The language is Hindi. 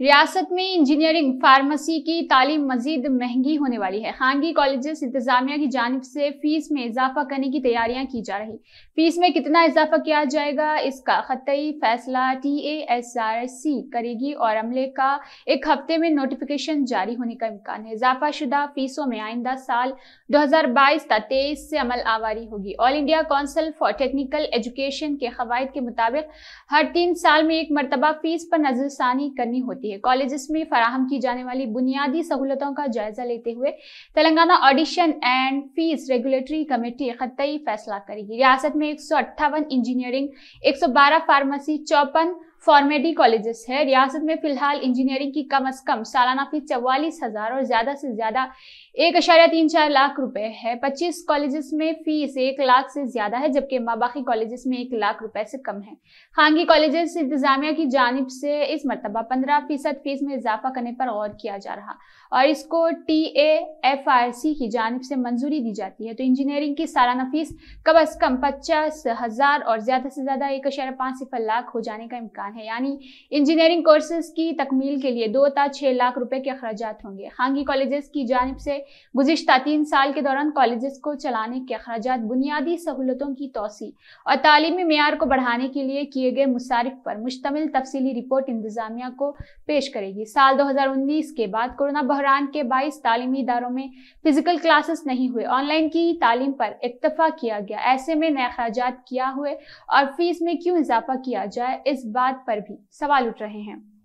रियासत में इंजीनियरिंग फार्मेसी की तालीम मजीद महंगी होने वाली है खानगी कॉलेजेस इंतजामिया की जानब से फीस में इजाफा करने की तैयारियां की जा रही फीस में कितना इजाफा किया जाएगा इसका खतई फैसला टी एस आर सी करेगी और अमले का एक हफ्ते में नोटिफिकेशन जारी होने का इम्कान है इजाफा शुदा फीसों में आइंदा साल दो हजार बाईस तक तेईस से अमल आवारी होगी all India council for technical education के कवायद के मुताबिक हर तीन साल में एक मरतबा फीस पर नजरसानी करनी होती होती है कॉलेजेस में फराहम की जाने वाली बुनियादी सहूलतों का जायजा लेते हुए Telangana admission and fees regulatory committee खतई फैसला करेगी रियासत में एक इंजीनियरिंग एक फार्मेसी चौपन फॉर्मेटी कॉलेजेस है रियासत में फिलहाल इंजीनियरिंग की कम अज कम सालाना फीस चवालीस हजार और ज्यादा से ज्यादा एक अशारिया तीन चार लाख रुपए है पच्चीस कॉलेजेस में फीस एक लाख से ज्यादा है जबकि माबाकी कॉलेजेस में एक लाख रुपए से कम है खानगी कॉलेजेस इंतजामिया की जानब से इस मरतबा पंद्रह फीसद फीस में इजाफा करने पर गौर किया जा रहा और इसको टी एफ आर सी की जानब से मंजूरी दी जाती है तो इंजीनियरिंग की सालाना फीस कम अज कम पचास हजार और ज्यादा से ज्यादा एक अशारा पाँच सिफर लाख हो जाने का इम्कान प्लान है यानी इंजीनियरिंग कोर्सेज की तकमील के लिए दो ता छः लाख रुपए के अखराज होंगे खानगी कॉलेजेस की जानब से गुजशत तीन साल के दौरान कॉलेजेस को चलाने के अखराज बुनियादी सहूलतों की तोसी और तालीमी मैार को बढ़ाने के लिए किए गए मुसारफ पर मुश्तमिल तफसली रिपोर्ट इंतजामिया को पेश करेगी साल दो हज़ार उन्नीस के बाद कोरोना बहरान के बाईस तालीमी इदारों में फिजिकल क्लासेस नहीं हुए ऑनलाइन की तालीम पर इतफा किया गया ऐसे में नए अखराज किया हुए और फीस में क्यों इजाफा किया जाए इस बात पर भी सवाल उठ रहे हैं